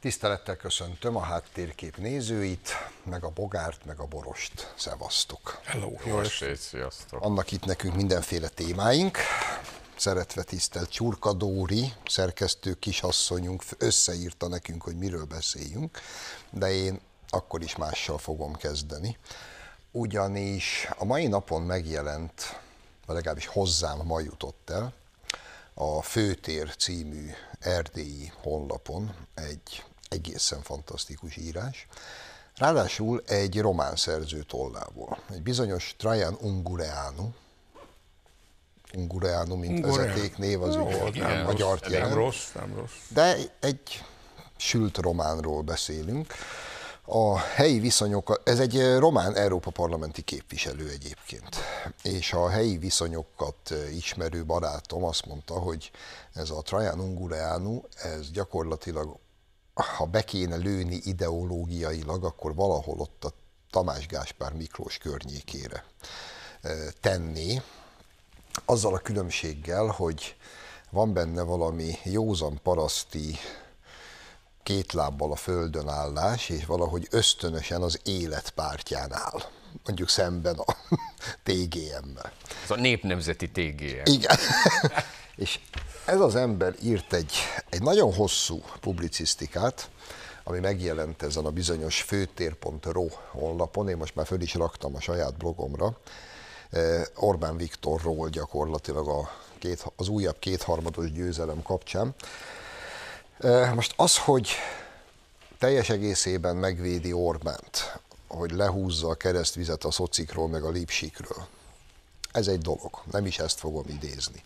Tisztelettel köszöntöm a háttérkép nézőit, meg a bogárt, meg a borost. Szevasztok! Hello! Jó estét, sziasztok! Annak itt nekünk mindenféle témáink. Szeretve tisztelt Csurka Dóri, szerkesztő kisasszonyunk összeírta nekünk, hogy miről beszéljünk, de én akkor is mással fogom kezdeni. Ugyanis a mai napon megjelent, vagy legalábbis hozzám ma jutott el, a Főtér című erdélyi honlapon egy egészen fantasztikus írás. Ráadásul egy román szerző tollából, egy bizonyos Trajan Ungureanu, Ungureanu, mint Ungureanu. vezeték név, az Jó, nem, magyar jelent. Nem rossz, nem rossz. De egy sült románról beszélünk. A helyi viszonyok, ez egy román Európa parlamenti képviselő egyébként, és a helyi viszonyokat ismerő barátom azt mondta, hogy ez a Trajan Ungureanu, ez gyakorlatilag ha be kéne lőni ideológiailag, akkor valahol ott a Tamás Gáspár Miklós környékére tenni, azzal a különbséggel, hogy van benne valami józan paraszti két lábbal a földön állás, és valahogy ösztönösen az élet pártján áll. Mondjuk szemben a TGM-mel. Ez a népnemzeti TGM. Igen. És ez az ember írt egy, egy nagyon hosszú publicisztikát, ami megjelent ezen a bizonyos főtér.ro honlapon, én most már föl is raktam a saját blogomra, e, Orbán Viktorról gyakorlatilag a két, az újabb kétharmados győzelem kapcsán. E, most az, hogy teljes egészében megvédi Orbánt, hogy lehúzza a keresztvizet a szocikról meg a lipsikről, ez egy dolog, nem is ezt fogom idézni.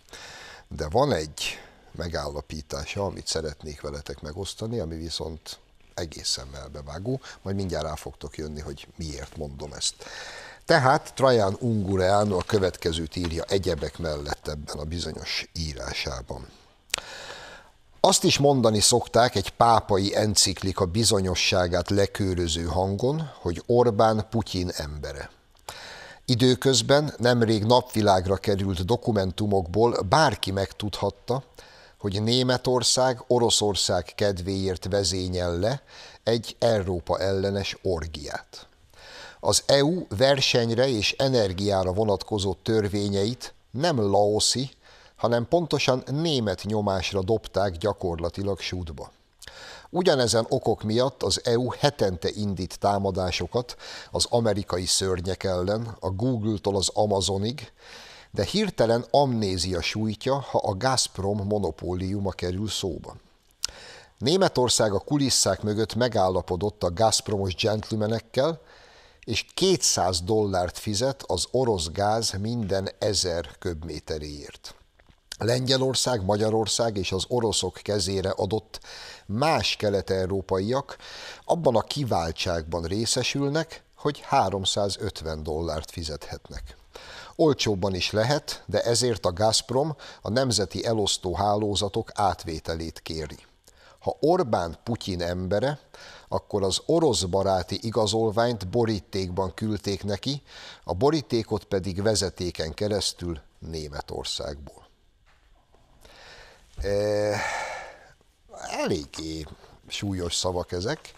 De van egy megállapítása, amit szeretnék veletek megosztani, ami viszont egészen melbevágó, majd mindjárt rá fogtok jönni, hogy miért mondom ezt. Tehát Trajan Ungureanu a következőt írja egyebek mellett ebben a bizonyos írásában. Azt is mondani szokták egy pápai enciklika bizonyosságát lekőröző hangon, hogy Orbán Putyin embere. Időközben nemrég napvilágra került dokumentumokból bárki megtudhatta, hogy Németország Oroszország kedvéért vezényel le egy Európa ellenes orgiát. Az EU versenyre és energiára vonatkozó törvényeit nem laoszi, hanem pontosan német nyomásra dobták gyakorlatilag sútba. Ugyanezen okok miatt az EU hetente indít támadásokat az amerikai szörnyek ellen, a Google-tól az Amazonig, de hirtelen amnézia sújtja, ha a Gazprom monopóliuma kerül szóba. Németország a kulisszák mögött megállapodott a Gazpromos gentlemanekkel, és 200 dollárt fizet az orosz gáz minden ezer köbméteréért. Lengyelország, Magyarország és az oroszok kezére adott más kelet-európaiak abban a kiváltságban részesülnek, hogy 350 dollárt fizethetnek. Olcsóbban is lehet, de ezért a Gazprom a nemzeti elosztó hálózatok átvételét kéri. Ha Orbán Putyin embere, akkor az orosz baráti igazolványt borítékban küldték neki, a borítékot pedig vezetéken keresztül Németországból. Eh, eléggé súlyos szavak ezek,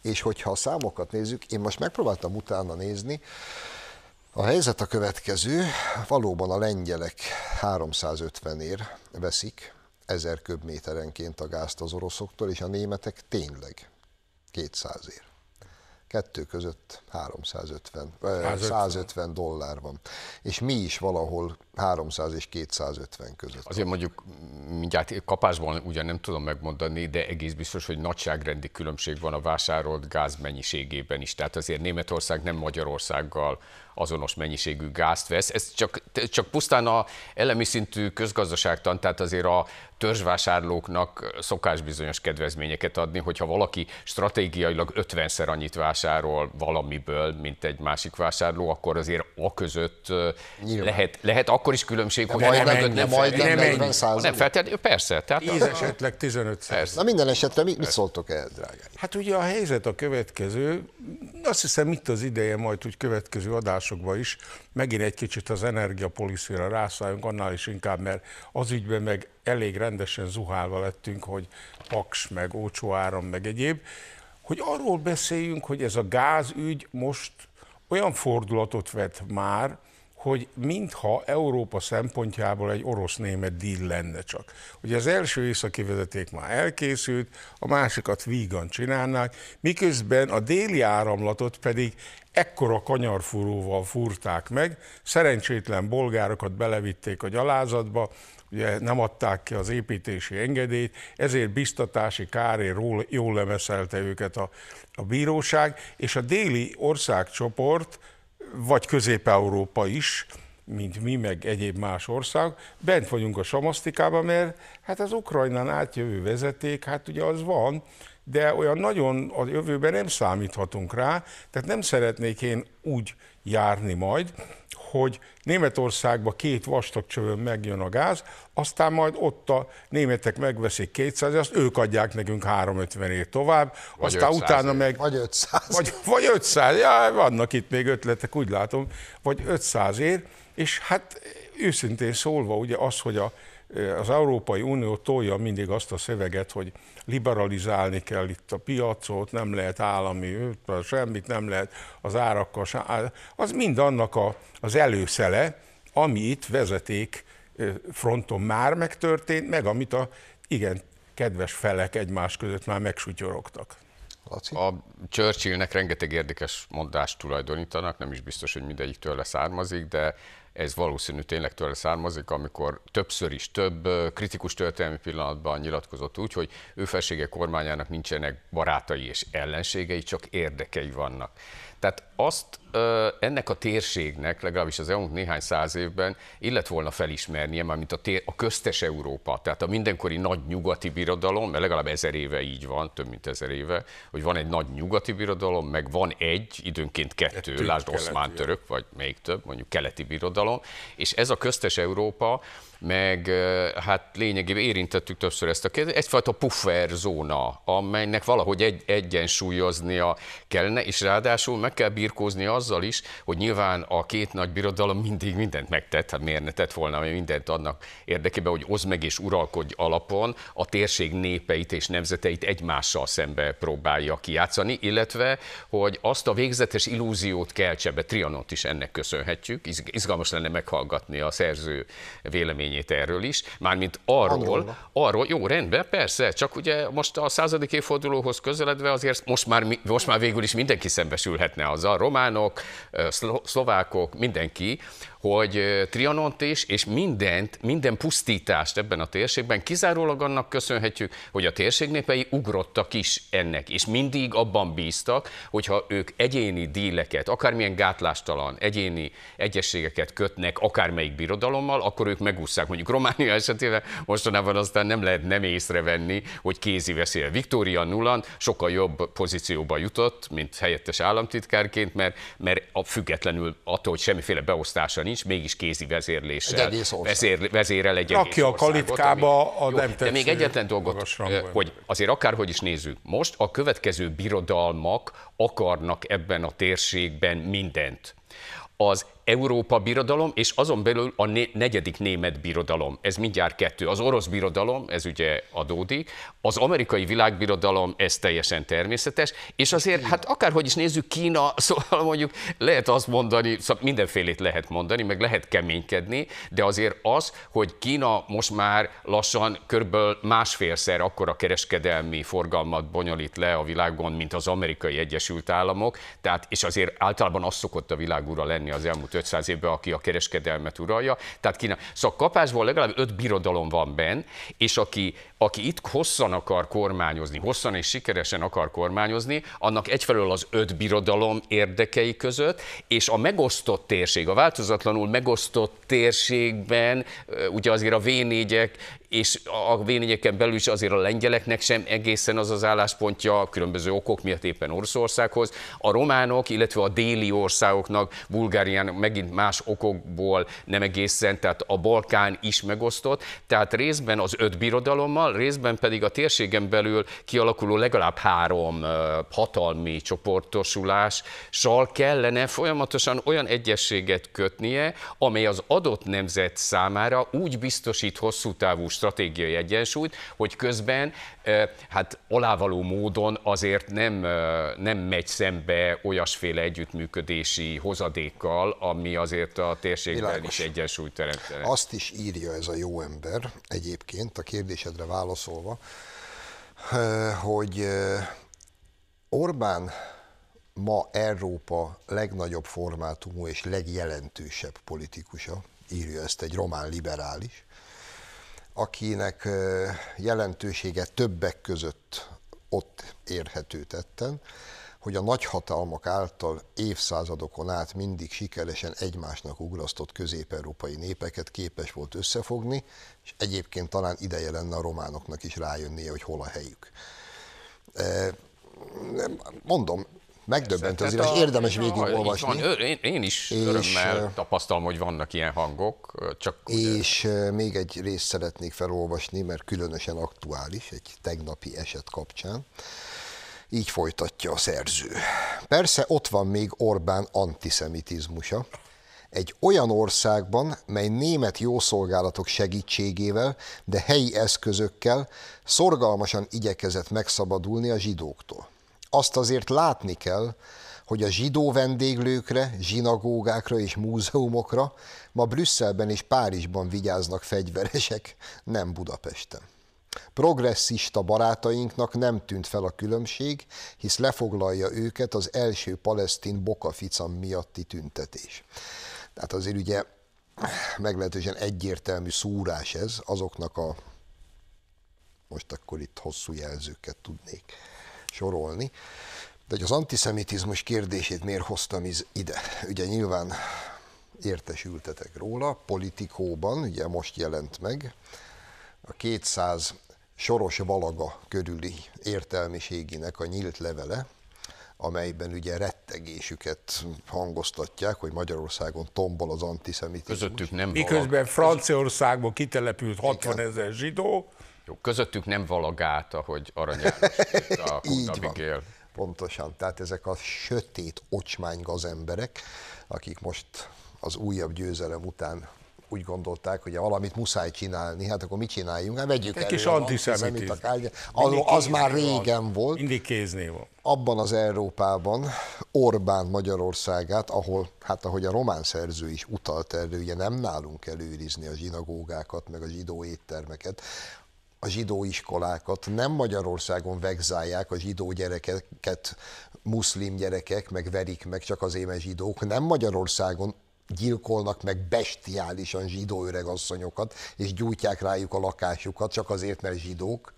és hogyha a számokat nézzük, én most megpróbáltam utána nézni, a helyzet a következő, valóban a lengyelek 350 ér veszik 1000 köbméterenként a gázt az oroszoktól, és a németek tényleg 200 ér kettő között 350, 150. 150 dollár van. És mi is valahol 300 és 250 között. Azért van. mondjuk mm, mindjárt kapásban ugyan nem tudom megmondani, de egész biztos, hogy nagyságrendi különbség van a vásárolt gáz mennyiségében is. Tehát azért Németország nem Magyarországgal azonos mennyiségű gázt vesz. Ez csak, csak pusztán a elemi szintű közgazdaságtan, tehát azért a törzsvásárlóknak szokás bizonyos kedvezményeket adni, hogyha valaki stratégiailag 50-szer annyit vásárol valamiből, mint egy másik vásárló, akkor azért a között lehet, lehet akkor is különbség, hogy majd nem, nem, nem, nem, nem, feltétlenül, persze. Tehát 10 a... esetleg 15 Na minden esetre mit, mit szóltok el drágák? Hát ugye a helyzet a következő, azt hiszem itt az ideje majd, hogy következő adás megoldásokba is. Megint egy kicsit az energiapoliszira rászálljunk, annál is inkább, mert az ügyben meg elég rendesen zuhálva lettünk, hogy paks, meg ócsó áram, meg egyéb, hogy arról beszéljünk, hogy ez a gázügy most olyan fordulatot vett már, hogy mintha Európa szempontjából egy orosz-német deal lenne csak. Ugye az első északi vezeték már elkészült, a másikat vígan csinálnák, miközben a déli áramlatot pedig ekkora kanyarfúróval fúrták meg, szerencsétlen bolgárokat belevitték a gyalázatba, ugye nem adták ki az építési engedélyt, ezért biztatási káré jól lemeszelte őket a, a bíróság, és a déli országcsoport, vagy Közép-Európa is, mint mi, meg egyéb más ország, bent vagyunk a samasztikában, mert hát az Ukrajnán átjövő vezeték, hát ugye az van, de olyan nagyon a jövőben nem számíthatunk rá, tehát nem szeretnék én úgy járni majd, hogy Németországba két vastag csövön megjön a gáz, aztán majd ott a németek megveszik 200 azt ők adják nekünk 350-ért tovább, vagy aztán utána év. meg... Vagy 500. Vagy, vagy 500, já, vannak itt még ötletek, úgy látom, vagy 500 ér, és hát őszintén szólva ugye az, hogy a az Európai Unió tolja mindig azt a szöveget, hogy liberalizálni kell itt a piacot, nem lehet állami, semmit nem lehet az árakkal, az mind annak a, az előszele, ami itt vezeték fronton már megtörtént, meg amit a igen kedves felek egymás között már megsutyorogtak. Laci? A Churchillnek rengeteg érdekes mondást tulajdonítanak, nem is biztos, hogy mindegyik tőle származik, de ez valószínű tényleg tőle származik, amikor többször is több kritikus történelmi pillanatban nyilatkozott úgy, hogy ő felsége kormányának nincsenek barátai és ellenségei, csak érdekei vannak. Tehát azt ennek a térségnek, legalábbis az elmúlt néhány száz évben illet volna felismernie, mármint a, tér, a köztes Európa, tehát a mindenkori nagy nyugati birodalom, mert legalább ezer éve így van, több mint ezer éve, hogy van egy nagy nyugati birodalom, meg van egy, időnként kettő, Ettől lásd oszmán török, vagy még több, mondjuk keleti birodalom, és ez a köztes Európa, meg hát lényegében érintettük többször ezt a kérdést, egyfajta puffer zóna, amelynek valahogy egy, egyensúlyoznia kellene, és ráadásul meg meg kell birkózni azzal is, hogy nyilván a két nagy birodalom mindig mindent megtett, hát miért ne tett volna, ami mindent adnak érdekében, hogy oszd meg és uralkodj alapon, a térség népeit és nemzeteit egymással szembe próbálja kijátszani, illetve, hogy azt a végzetes illúziót keltse be, Trianont is ennek köszönhetjük, izgalmas lenne meghallgatni a szerző véleményét erről is, mármint arról, arról, jó, rendben, persze, csak ugye most a századik évfordulóhoz közeledve azért most már, most már végül is mindenki szembesülhetne a románok, szlovákok, mindenki, hogy Trianont is, és mindent, minden pusztítást ebben a térségben kizárólag annak köszönhetjük, hogy a térség népei ugrottak is ennek, és mindig abban bíztak, hogyha ők egyéni díleket, akármilyen gátlástalan egyéni egyességeket kötnek akármelyik birodalommal, akkor ők megúszszák. Mondjuk Románia esetében mostanában aztán nem lehet nem észrevenni, hogy kézi veszély. Viktória Nulan sokkal jobb pozícióba jutott, mint helyettes államtitkárként, mert, mert a függetlenül attól, hogy semmiféle beosztása nincs, nincs, mégis kézi vezérléssel vezér, vezérel egy Rakja a kalitkába a nem jó, De még egyetlen dolgot, hogy azért akárhogy is nézzük, most a következő birodalmak akarnak ebben a térségben mindent. Az Európa birodalom, és azon belül a negyedik német birodalom. Ez mindjárt kettő. Az orosz birodalom, ez ugye adódik, az amerikai világbirodalom, ez teljesen természetes, és azért, hát akárhogy is nézzük, Kína, szóval mondjuk lehet azt mondani, szóval mindenfélét lehet mondani, meg lehet keménykedni, de azért az, hogy Kína most már lassan körből másfélszer akkora kereskedelmi forgalmat bonyolít le a világon, mint az amerikai Egyesült Államok, tehát, és azért általában az szokott a világúra lenni az elmúlt 500 évben, aki a kereskedelmet uralja. Tehát Kína. Szóval kapásból legalább öt birodalom van benn, és aki, aki itt hosszan akar kormányozni, hosszan és sikeresen akar kormányozni, annak egyfelől az öt birodalom érdekei között, és a megosztott térség, a változatlanul megosztott térségben, ugye azért a v és a v belül is azért a lengyeleknek sem egészen az az álláspontja, különböző okok miatt éppen Oroszországhoz, a románok, illetve a déli országoknak, Bulgárián, megint más okokból nem egészen, tehát a Balkán is megosztott, tehát részben az öt birodalommal, részben pedig a térségen belül kialakuló legalább három hatalmi csoportosulással kellene folyamatosan olyan egyességet kötnie, amely az adott nemzet számára úgy biztosít hosszú távú stratégiai egyensúlyt, hogy közben hát alávaló módon azért nem, nem megy szembe olyasféle együttműködési hozadékkal, a ami azért a térségben Bilágos. is egyensúlyt teremtene. Azt is írja ez a jó ember egyébként, a kérdésedre válaszolva, eh, hogy eh, Orbán ma Európa legnagyobb formátumú és legjelentősebb politikusa, írja ezt egy román liberális, akinek eh, jelentősége többek között ott érhető tetten, hogy a nagyhatalmak által évszázadokon át mindig sikeresen egymásnak ugrasztott közép-európai népeket képes volt összefogni, és egyébként talán ideje lenne a románoknak is rájönnie, hogy hol a helyük. E, mondom, megdöbbent az és érdemes végigolvasni. Van, én, én is és, e, tapasztalom, hogy vannak ilyen hangok. Csak és ugye... még egy részt szeretnék felolvasni, mert különösen aktuális, egy tegnapi eset kapcsán. Így folytatja a szerző. Persze ott van még Orbán antiszemitizmusa, egy olyan országban, mely német jószolgálatok segítségével, de helyi eszközökkel szorgalmasan igyekezett megszabadulni a zsidóktól. Azt azért látni kell, hogy a zsidó vendéglőkre, zsinagógákra és múzeumokra ma Brüsszelben és Párizsban vigyáznak fegyveresek, nem Budapesten. Progresszista barátainknak nem tűnt fel a különbség, hisz lefoglalja őket az első palesztin bokaficam miatti tüntetés. Tehát azért ugye meglehetősen egyértelmű szúrás ez azoknak a, most akkor itt hosszú jelzőket tudnék sorolni, de hogy az antiszemitizmus kérdését miért hoztam ide? Ugye nyilván értesültetek róla, politikóban, ugye most jelent meg, a 200 Soros Valaga körüli értelmiségének a nyílt levele, amelyben ugye rettegésüket hangoztatják, hogy Magyarországon tombol az antiszemitizmus. Közöttük nem Miközben Franciaországban kitelepült 60 ezer zsidó. Jó, közöttük nem valagát, ahogy Arany János a Így van. Él. Pontosan, tehát ezek a sötét ocsmány gazemberek, akik most az újabb győzelem után úgy gondolták, hogy valamit muszáj csinálni, hát akkor mit csináljunk? Hát vegyük Egy elő kis antiszemitizmus. Az, az már régen van. volt. Mindig kéznél volt. Abban az Európában Orbán Magyarországát, ahol, hát ahogy a román szerző is utalt erre, ugye nem nálunk előrizni az a zsinagógákat, meg a zsidó éttermeket, a zsidó iskolákat, nem Magyarországon vegzálják a zsidó gyerekeket, muszlim gyerekek, meg verik meg csak az éme zsidók, nem Magyarországon gyilkolnak meg bestiálisan zsidó öregasszonyokat, és gyújtják rájuk a lakásukat, csak azért, mert zsidók,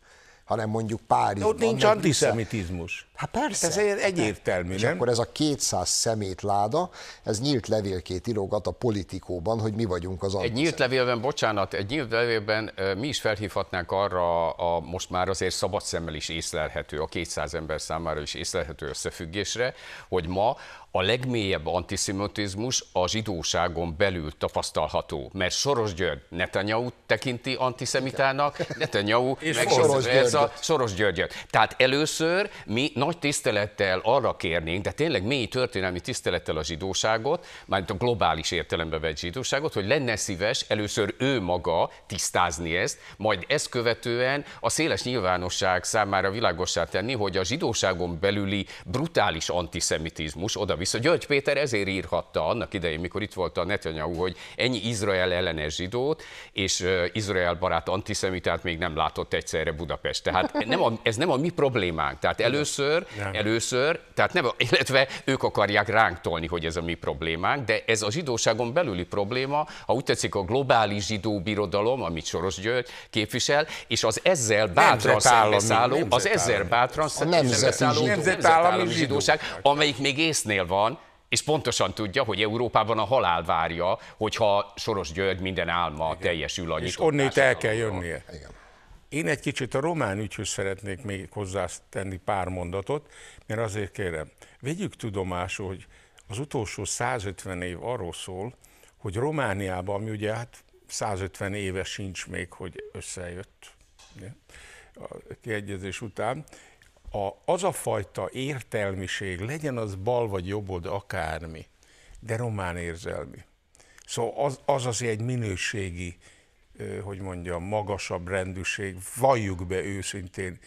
hanem mondjuk Párizsban. ott nincs antiszemitizmus. Hát persze. Hát ez egy egyértelmű, nem? És akkor ez a 200 láda, ez nyílt levélkét írogat a politikóban, hogy mi vagyunk az Egy nyílt levélben, bocsánat, egy nyílt levélben mi is felhívhatnánk arra a most már azért szabad szemmel is észlelhető, a 200 ember számára is észlelhető összefüggésre, hogy ma a legmélyebb antiszemitizmus a zsidóságon belül tapasztalható, mert Soros György Netanyahu tekinti antiszemitának, Netanyahu és meg Soros, Györgyöt. Soros Györgyet. Tehát először mi nagy tisztelettel arra kérnénk, de tényleg mély történelmi tisztelettel a zsidóságot, mármint a globális értelembe vett zsidóságot, hogy lenne szíves először ő maga tisztázni ezt, majd ezt követően a széles nyilvánosság számára világossá tenni, hogy a zsidóságon belüli brutális antiszemitizmus oda-vissza. György Péter ezért írhatta annak idején, mikor itt volt a Netanyahu, hogy ennyi Izrael ellenes zsidót, és Izrael barát antiszemitát még nem látott egyszerre Budapest. Tehát nem a, ez nem a mi problémánk. Tehát először először, nem. először, tehát nem, illetve ők akarják ránk tolni, hogy ez a mi problémánk, de ez a zsidóságon belüli probléma, ha úgy tetszik a globális zsidó birodalom, amit Soros György képvisel, és az ezzel bátran szembeszálló, az ezzel bátran szembeszálló nemzetállami zsidóság, amelyik még észnél van, és pontosan tudja, hogy Európában a halál várja, hogyha Soros György minden álma Igen. teljesül a És onnét el kell jönnie. Igen. Én egy kicsit a román ügyhöz szeretnék még hozzátenni pár mondatot, mert azért kérem, vegyük tudomásul, hogy az utolsó 150 év arról szól, hogy Romániában, ami ugye hát 150 éve sincs még, hogy összejött ugye, a kiegyezés után, a, az a fajta értelmiség, legyen az bal vagy jobbod akármi, de román érzelmi. Szóval az az, az egy minőségi hogy mondja, magasabb rendűség, valljuk be őszintén,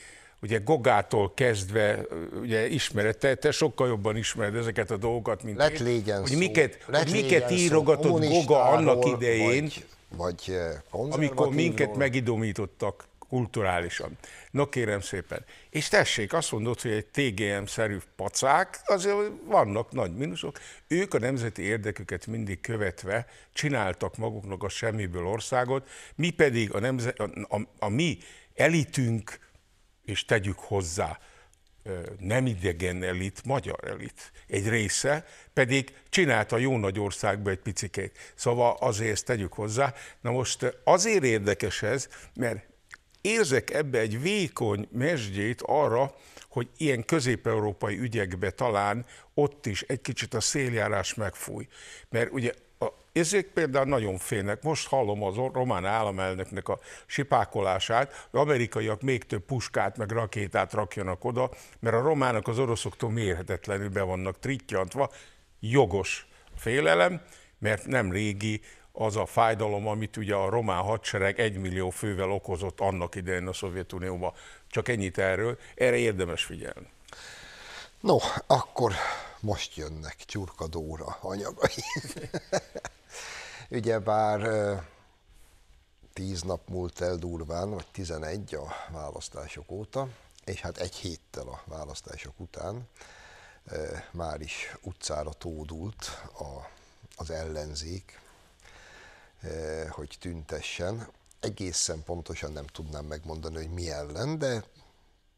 ugye Gogától kezdve, ugye ismered, te, te sokkal jobban ismered ezeket a dolgokat, mint Let én, hogy miket, hogy miket írogatott Goga annak idején, vagy, vagy amikor minket megidomítottak kulturálisan. Na kérem szépen. És tessék, azt mondod, hogy egy TGM-szerű pacák, azért vannak nagy mínuszok. Ők a nemzeti érdeküket mindig követve csináltak maguknak a semmiből országot, mi pedig a, nemze, a, a, a mi elitünk, és tegyük hozzá, nem idegen elit, magyar elit egy része, pedig csinálta jó nagy országba egy picikét. Szóval azért ezt tegyük hozzá. Na most azért érdekes ez, mert érzek ebbe egy vékony mesdjét arra, hogy ilyen közép-európai ügyekbe talán ott is egy kicsit a széljárás megfúj. Mert ugye ezek például nagyon félnek. Most hallom az román államelnöknek a sipákolását, hogy amerikaiak még több puskát meg rakétát rakjanak oda, mert a románok az oroszoktól mérhetetlenül be vannak trittyantva. Jogos félelem, mert nem régi az a fájdalom, amit ugye a román hadsereg egymillió fővel okozott annak idején a Szovjetunióban. Csak ennyit erről, erre érdemes figyelni. No, akkor most jönnek Csurkadóra anyagai. Ugyebár tíz nap múlt el durván, vagy tizenegy a választások óta, és hát egy héttel a választások után már is utcára tódult a, az ellenzék, Eh, hogy tüntessen. Egészen pontosan nem tudnám megmondani, hogy mi ellen, de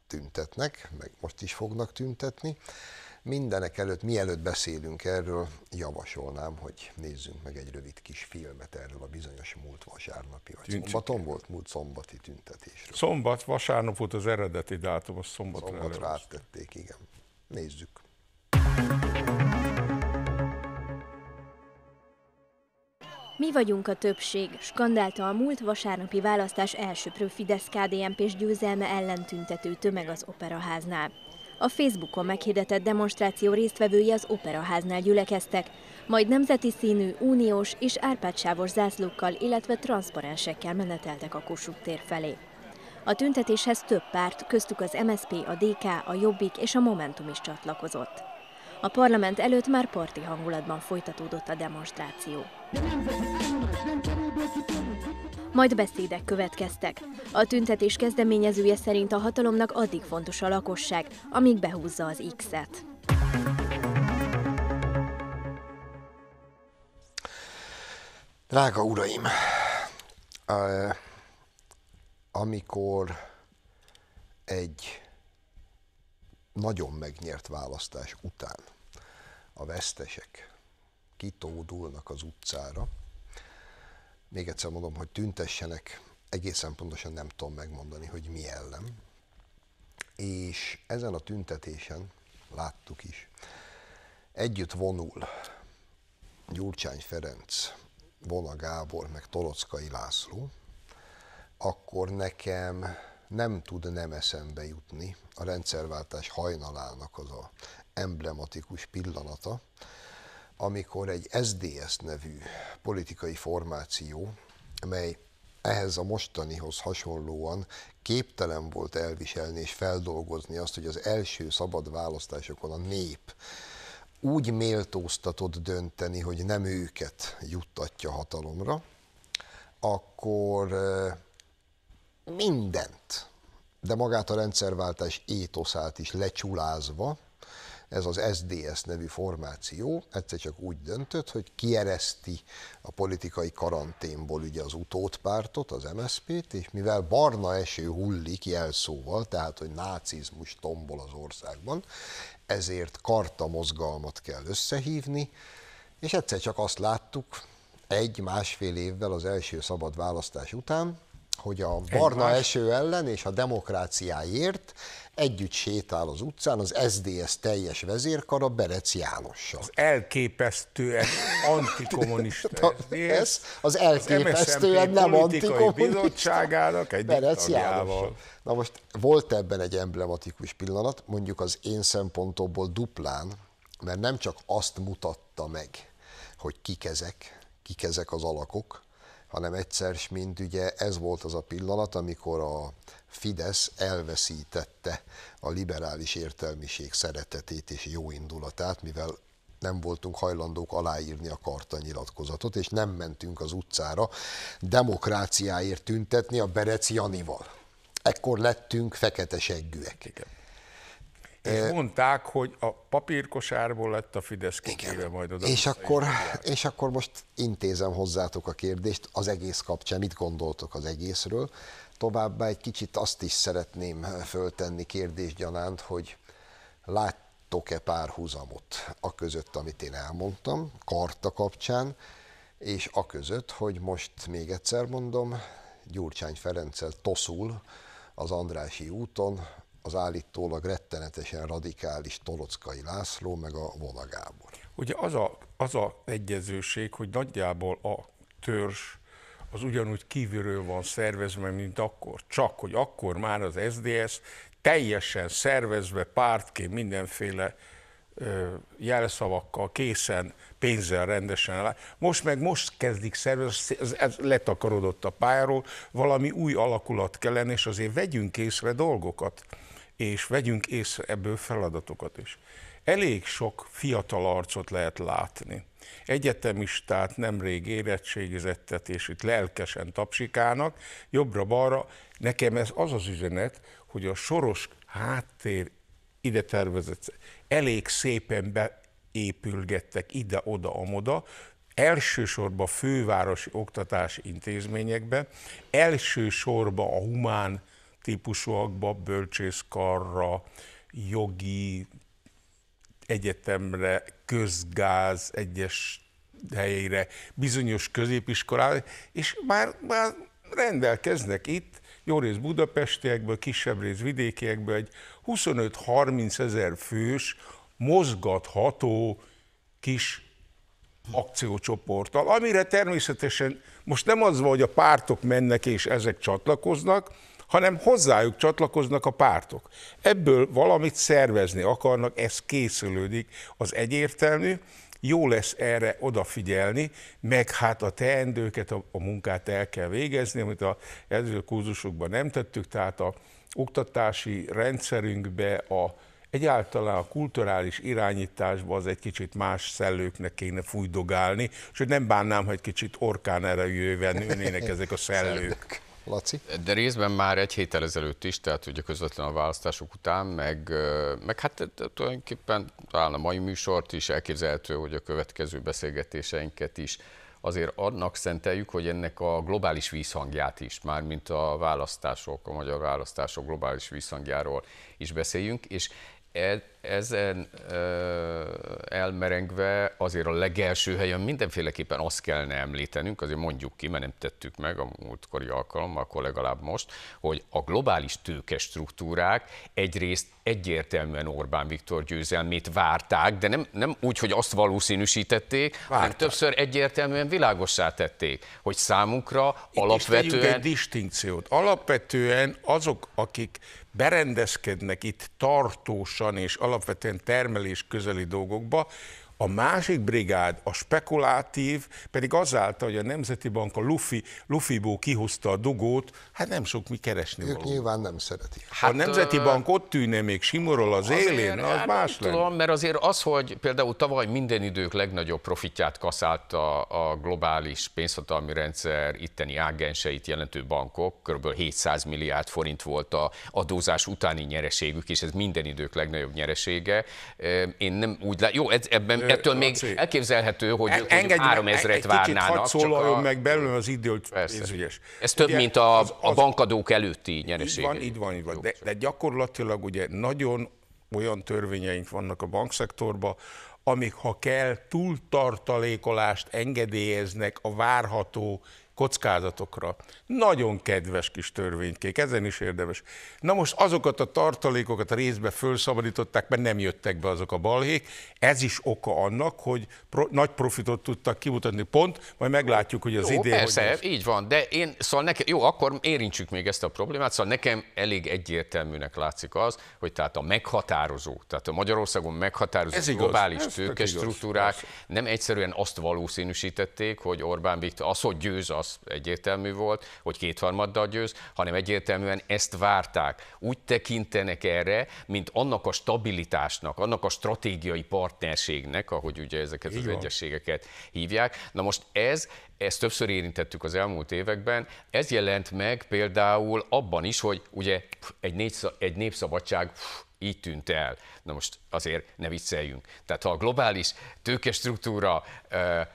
tüntetnek, meg most is fognak tüntetni. Mindenek előtt, mielőtt beszélünk erről, javasolnám, hogy nézzünk meg egy rövid kis filmet erről a bizonyos múlt vasárnapi, vagy Tüntsük. szombaton volt múlt szombati tüntetésről. Szombat, vasárnap volt az eredeti dátum, a szombatra, szombatra előtt. áttették, igen. Nézzük. Thank you. Mi vagyunk a többség, skandálta a múlt vasárnapi választás elsőprő Fidesz-KDNP s győzelme ellen tüntető tömeg az Operaháznál. A Facebookon meghirdetett demonstráció résztvevői az Operaháznál gyülekeztek, majd nemzeti színű, uniós és árpátsávos zászlókkal, illetve transzparensekkel meneteltek a Kossuth tér felé. A tüntetéshez több párt, köztük az MSP, a DK, a Jobbik és a Momentum is csatlakozott. A parlament előtt már parti hangulatban folytatódott a demonstráció. Majd beszédek következtek. A tüntetés kezdeményezője szerint a hatalomnak addig fontos a lakosság, amíg behúzza az X-et. Drága uraim, amikor egy nagyon megnyert választás után a vesztesek kitódulnak az utcára. Még egyszer mondom, hogy tüntessenek, egészen pontosan nem tudom megmondani, hogy mi ellen. És ezen a tüntetésen, láttuk is, együtt vonul Gyurcsány Ferenc, Vona Gábor, meg Tolockai László, akkor nekem nem tud nem eszembe jutni a rendszerváltás hajnalának az a emblematikus pillanata, amikor egy SDS nevű politikai formáció, mely ehhez a mostanihoz hasonlóan képtelen volt elviselni és feldolgozni azt, hogy az első szabad választásokon a nép úgy méltóztatott dönteni, hogy nem őket juttatja hatalomra, akkor eh, mindent, de magát a rendszerváltás étoszát is lecsulázva, ez az SDS nevű formáció egyszer csak úgy döntött, hogy kiereszti a politikai karanténból ugye az utódpártot, az MSZP-t, és mivel barna eső hullik jelszóval, tehát hogy nácizmus tombol az országban, ezért karta mozgalmat kell összehívni, és egyszer csak azt láttuk egy-másfél évvel az első szabad választás után, hogy a barna Egymás. eső ellen és a demokráciáért együtt sétál az utcán az SDS teljes vezérkara Berec Jánossal. Az elképesztően antikommunista ez az elképesztően az nem antikommunista bizottságának egy Berec Jánossal. Na most volt ebben egy emblematikus pillanat, mondjuk az én szempontomból duplán, mert nem csak azt mutatta meg, hogy kik ezek, kik ezek az alakok, hanem egyszer mint ugye ez volt az a pillanat, amikor a Fidesz elveszítette a liberális értelmiség szeretetét és jó indulatát, mivel nem voltunk hajlandók aláírni a nyilatkozatot, és nem mentünk az utcára demokráciáért tüntetni a Berec Janival. Ekkor lettünk fekete seggűek. Igen. És e, mondták, hogy a papírkosárból lett a Fidesz kikéve majd oda. És akkor, és akkor most intézem hozzátok a kérdést az egész kapcsán, mit gondoltok az egészről. Továbbá egy kicsit azt is szeretném föltenni kérdésgyanánt, hogy láttok-e pár húzamot a között, amit én elmondtam, karta kapcsán, és a között, hogy most még egyszer mondom, Gyurcsány Ferenccel toszul az Andrási úton, az állítólag rettenetesen radikális Tolockai László, meg a Vona Gábor. Ugye az a, az a egyezőség, hogy nagyjából a törzs az ugyanúgy kívülről van szervezve, mint akkor. Csak, hogy akkor már az SDS teljesen szervezve, pártként, mindenféle jelszavakkal, készen, pénzzel rendesen el. Most meg most kezdik szervezni, ez, ez letakarodott a pályáról, valami új alakulat kellene, és azért vegyünk észre dolgokat és vegyünk észre ebből feladatokat is. Elég sok fiatal arcot lehet látni. Egyetemistát, nemrég érettségizettet, és itt lelkesen tapsikának, jobbra-balra. Nekem ez az az üzenet, hogy a soros háttér ide tervezett, elég szépen beépülgettek ide-oda-amoda, elsősorban fővárosi oktatási intézményekbe, elsősorban a humán típusúakba, bölcsészkarra, jogi egyetemre, közgáz egyes helyére, bizonyos középiskolára, és már, már rendelkeznek itt, jó rész budapestiekből, kisebb rész vidékiekből egy 25-30 ezer fős, mozgatható kis akciócsoporttal, amire természetesen most nem az van, hogy a pártok mennek és ezek csatlakoznak, hanem hozzájuk csatlakoznak a pártok. Ebből valamit szervezni akarnak, ez készülődik, az egyértelmű, jó lesz erre odafigyelni, meg hát a teendőket, a, a munkát el kell végezni, amit a előző kurzusokban nem tettük, tehát a oktatási rendszerünkbe, a, egyáltalán a kulturális irányításba az egy kicsit más szellőknek kéne fújdogálni, és hogy nem bánnám, hogy egy kicsit orkán erejűvel nőnének ezek a szellők. Laci? De részben már egy héttel ezelőtt is, tehát ugye közvetlen a választások után, meg, meg hát tulajdonképpen talán a mai műsort is elképzelhető, hogy a következő beszélgetéseinket is azért annak szenteljük, hogy ennek a globális vízhangját is, már mint a választások, a magyar választások globális vízhangjáról is beszéljünk, és e- ezen ö, elmerengve azért a legelső helyen mindenféleképpen azt kellene említenünk, azért mondjuk ki, mert nem tettük meg a múltkori alkalommal, akkor legalább most, hogy a globális struktúrák egyrészt egyértelműen Orbán Viktor győzelmét várták, de nem, nem úgy, hogy azt valószínűsítették, várták. hanem többször egyértelműen világossá tették, hogy számunkra Itt alapvetően... egy distinkciót. Alapvetően azok, akik berendezkednek itt tartósan és alapvetően alapvetően termelés közeli dolgokba, a másik brigád, a spekulatív, pedig azáltal, hogy a Nemzeti Bank a Luffy-ból kihozta a dugót, hát nem sok mi keresni Ők való. nyilván nem szeretik. Hát, a Nemzeti ö... Bank ott tűnne még Simorol az azért, élén, na, az hát más lenne. Tudom, mert azért az, hogy például tavaly minden idők legnagyobb profitját kaszálta a globális pénzhatalmi rendszer itteni ágenseit jelentő bankok, kb. 700 milliárd forint volt a adózás utáni nyereségük, és ez minden idők legnagyobb nyeresége. Én nem úgy lá... Jó, ez, ebben ettől még Laci, elképzelhető, hogy e- ők engedj, 3000-et várnának. Egy csak a... meg belőle az időt pénzügyes. Ez ugye, több, mint a, az, az, a bankadók előtti nyereség. van, így van, így van. De, de gyakorlatilag ugye nagyon olyan törvényeink vannak a bankszektorban, amik ha kell túltartalékolást engedélyeznek a várható kockázatokra. Nagyon kedves kis törvénykék, ezen is érdemes. Na most azokat a tartalékokat részbe felszabadították, mert nem jöttek be azok a balhék. Ez is oka annak, hogy pro, nagy profitot tudtak kimutatni, pont, majd meglátjuk, hogy az jó, idén... Persze, hogy így van, de én, szóval nekem, jó, akkor érintsük még ezt a problémát, szóval nekem elég egyértelműnek látszik az, hogy tehát a meghatározó, tehát a Magyarországon meghatározó ez globális tőkestruktúrák nem egyszerűen azt valószínűsítették, hogy Orbán Viktor, az, hogy győz, az az egyértelmű volt, hogy kétharmaddal győz, hanem egyértelműen ezt várták. Úgy tekintenek erre, mint annak a stabilitásnak, annak a stratégiai partnerségnek, ahogy ugye ezeket Így az van. egyességeket hívják. Na most ez ezt többször érintettük az elmúlt években, ez jelent meg például abban is, hogy ugye egy, népszabadság így tűnt el. Na most azért ne vicceljünk. Tehát ha a globális tőkestruktúra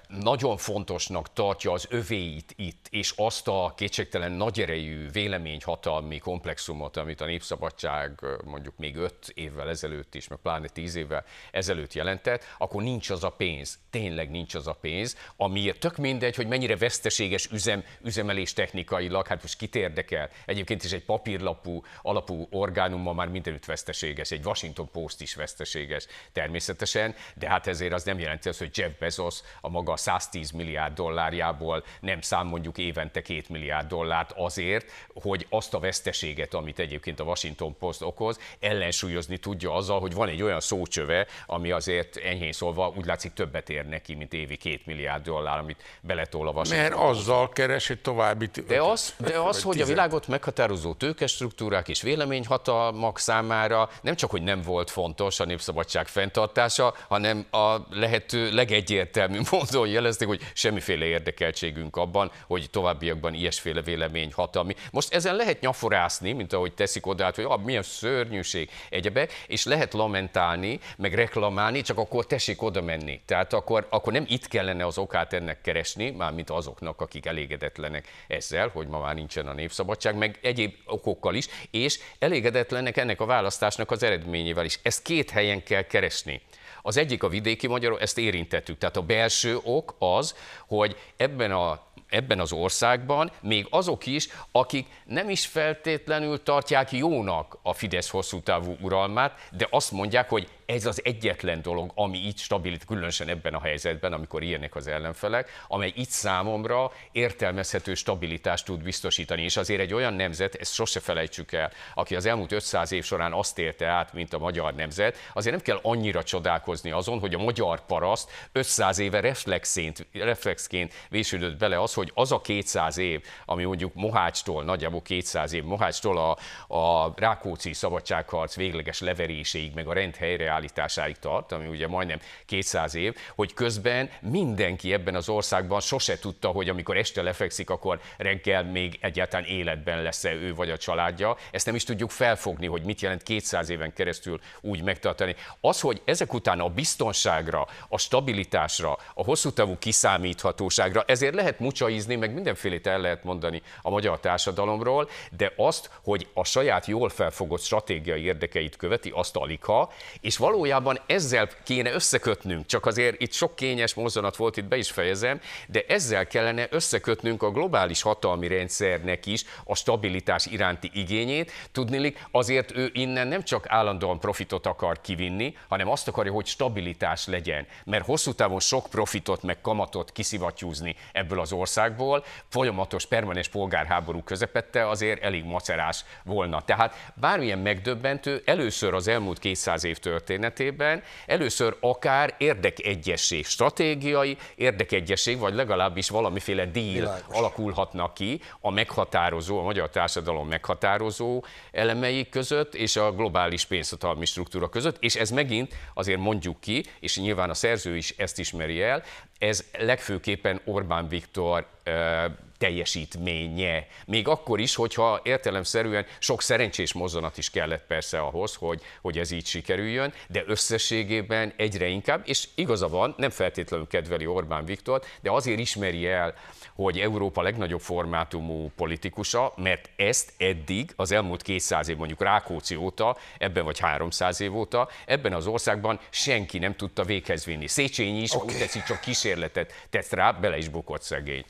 nagyon fontosnak tartja az övéit itt, és azt a kétségtelen nagyerejű véleményhatalmi komplexumot, amit a Népszabadság mondjuk még öt évvel ezelőtt is, meg pláne tíz évvel ezelőtt jelentett, akkor nincs az a pénz, tényleg nincs az a pénz, amiért tök mindegy, hogy mennyire veszteséges üzem, üzemelés technikailag, hát most kit érdekel? Egyébként is egy papírlapú alapú orgánum ma már mindenütt veszteséges, egy Washington Post most is veszteséges természetesen, de hát ezért az nem jelenti azt, hogy Jeff Bezos a maga 110 milliárd dollárjából nem szám mondjuk évente 2 milliárd dollárt azért, hogy azt a veszteséget, amit egyébként a Washington Post okoz, ellensúlyozni tudja azzal, hogy van egy olyan szócsöve, ami azért enyhén szólva úgy látszik többet ér neki, mint évi 2 milliárd dollár, amit beletol a Washington Mert azzal keres egy további... De az, de az hogy a világot meghatározó tőkestruktúrák és véleményhatalmak számára nem csak, hogy nem volt font, fontos a népszabadság fenntartása, hanem a lehető legegyértelmű módon jelezték, hogy semmiféle érdekeltségünk abban, hogy továbbiakban ilyesféle vélemény hatalmi. Most ezen lehet nyaforászni, mint ahogy teszik oda, hogy ah, milyen szörnyűség, egyebek, és lehet lamentálni, meg reklamálni, csak akkor tessék oda menni. Tehát akkor, akkor nem itt kellene az okát ennek keresni, mint azoknak, akik elégedetlenek ezzel, hogy ma már nincsen a népszabadság, meg egyéb okokkal is, és elégedetlenek ennek a választásnak az eredményével is. Ez ezt két helyen kell keresni. Az egyik a vidéki magyarok, ezt érintettük. Tehát a belső ok az, hogy ebben a ebben az országban még azok is, akik nem is feltétlenül tartják jónak a Fidesz hosszú távú uralmát, de azt mondják, hogy ez az egyetlen dolog, ami itt stabil, különösen ebben a helyzetben, amikor ilyenek az ellenfelek, amely itt számomra értelmezhető stabilitást tud biztosítani. És azért egy olyan nemzet, ezt sose felejtsük el, aki az elmúlt 500 év során azt érte át, mint a magyar nemzet, azért nem kell annyira csodálkozni azon, hogy a magyar paraszt 500 éve reflexként, reflexként vésődött bele az, hogy az a 200 év, ami mondjuk Mohácstól, nagyjából 200 év Mohácstól a, a Rákóczi szabadságharc végleges leveréséig, meg a rendhelyre helyreállításáig tart, ami ugye majdnem 200 év, hogy közben mindenki ebben az országban sose tudta, hogy amikor este lefekszik, akkor reggel még egyáltalán életben lesz-e ő vagy a családja. Ezt nem is tudjuk felfogni, hogy mit jelent 200 éven keresztül úgy megtartani. Az, hogy ezek után a biztonságra, a stabilitásra, a hosszú távú kiszámíthatóságra, ezért lehet mucsaizni, meg mindenfélét el lehet mondani a magyar társadalomról, de azt, hogy a saját jól felfogott stratégiai érdekeit követi, azt alig ha, és valójában ezzel kéne összekötnünk, csak azért itt sok kényes mozzanat volt, itt be is fejezem, de ezzel kellene összekötnünk a globális hatalmi rendszernek is a stabilitás iránti igényét. Tudnélik, azért ő innen nem csak állandóan profitot akar kivinni, hanem azt akarja, hogy stabilitás legyen, mert hosszú távon sok profitot meg kamatot kiszivattyúzni ebből az országból, folyamatos, permanens polgárháború közepette azért elég macerás volna. Tehát bármilyen megdöbbentő, először az elmúlt 200 év történet, történetében először akár érdekegyesség, stratégiai érdekegyesség, vagy legalábbis valamiféle díl Világos. alakulhatna ki a meghatározó, a magyar társadalom meghatározó elemei között, és a globális pénzhatalmi struktúra között, és ez megint azért mondjuk ki, és nyilván a szerző is ezt ismeri el, ez legfőképpen Orbán Viktor eh, teljesítménye. Még akkor is, hogyha értelemszerűen sok szerencsés mozzanat is kellett persze ahhoz, hogy, hogy ez így sikerüljön, de összességében egyre inkább, és igaza van, nem feltétlenül kedveli Orbán Viktor, de azért ismeri el, hogy Európa legnagyobb formátumú politikusa, mert ezt eddig az elmúlt 200 év, mondjuk Rákóczi óta, ebben vagy 300 év óta, ebben az országban senki nem tudta véghez vinni. Széchenyi is, okay. úgy tetszik, csak kísérletet tett rá, bele is bukott szegény.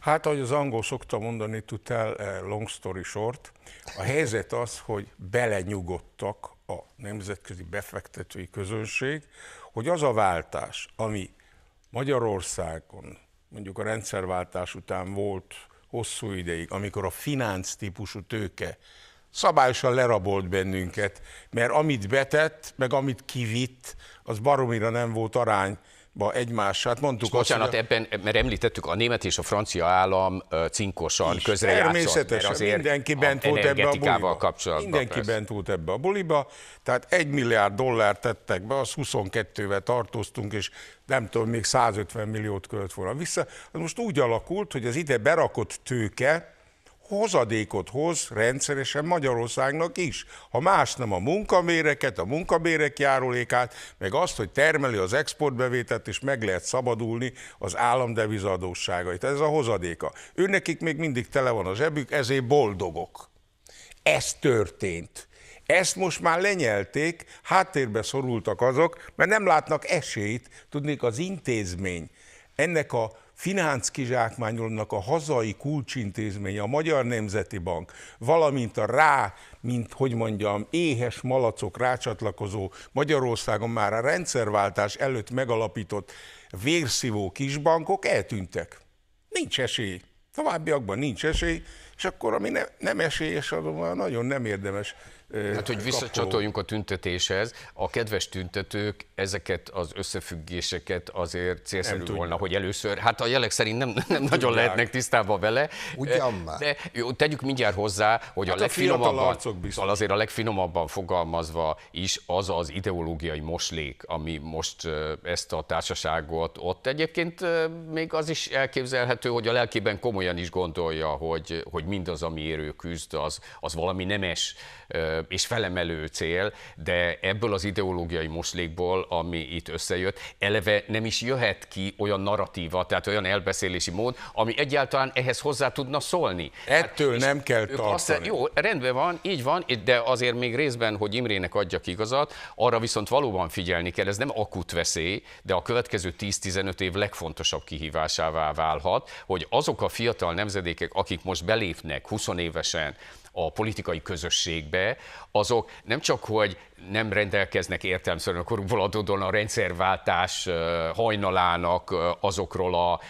Hát, ahogy az angol szokta mondani, to tell long story short, a helyzet az, hogy belenyugodtak a nemzetközi befektetői közönség, hogy az a váltás, ami Magyarországon mondjuk a rendszerváltás után volt hosszú ideig, amikor a finánc típusú tőke szabályosan lerabolt bennünket, mert amit betett, meg amit kivitt, az baromira nem volt arány ba egymását. Mondtuk és azt, bocsánat, hogy... A... ebben, mert említettük, a német és a francia állam cinkosan is, közrejátszott. Természetesen, azért mindenki bent volt ebbe a buliba. Kapcsolatban mindenki persze. bent volt ebbe a buliba, tehát egy milliárd dollár tettek be, az 22-vel tartóztunk, és nem tudom, még 150 milliót költ volna vissza. Az most úgy alakult, hogy az ide berakott tőke, hozadékot hoz rendszeresen Magyarországnak is. Ha más nem a munkaméreket, a munkabérek járulékát, meg azt, hogy termeli az exportbevételt, és meg lehet szabadulni az állam Ez a hozadéka. Őnekik még mindig tele van a zsebük, ezért boldogok. Ez történt. Ezt most már lenyelték, háttérbe szorultak azok, mert nem látnak esélyt, tudnék az intézmény ennek a finanszkizsákmányolnak a hazai kulcsintézmény, a Magyar Nemzeti Bank, valamint a rá, mint hogy mondjam, éhes malacok rácsatlakozó Magyarországon már a rendszerváltás előtt megalapított vérszívó kisbankok eltűntek. Nincs esély. Továbbiakban nincs esély, és akkor ami ne, nem esélyes, azonban nagyon nem érdemes Hát, hogy visszacsatoljunk a tüntetéshez, a kedves tüntetők ezeket az összefüggéseket azért célszerű nem volna, hogy először, hát a jelek szerint nem, nem tudják. nagyon lehetnek tisztában vele. Ugyan már. De jó, tegyük mindjárt hozzá, hogy hát a, a legfinomabban, szóval azért a legfinomabban fogalmazva is az az ideológiai moslék, ami most ezt a társaságot ott egyébként még az is elképzelhető, hogy a lelkében komolyan is gondolja, hogy, hogy mindaz, ami érő küzd, az, az valami nemes és felemelő cél, de ebből az ideológiai moslékból, ami itt összejött, eleve nem is jöhet ki olyan narratíva, tehát olyan elbeszélési mód, ami egyáltalán ehhez hozzá tudna szólni. Ettől hát, nem kell tartani. Azt, jó, rendben van, így van, de azért még részben, hogy Imrének adjak igazat, arra viszont valóban figyelni kell, ez nem akut veszély, de a következő 10-15 év legfontosabb kihívásává válhat, hogy azok a fiatal nemzedékek, akik most belépnek 20 évesen a politikai közösségbe, azok nem csak, hogy nem rendelkeznek értelmszerűen a korunkból adódóan a rendszerváltás hajnalának azokról a